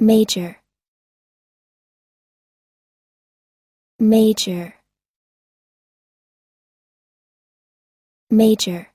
major major major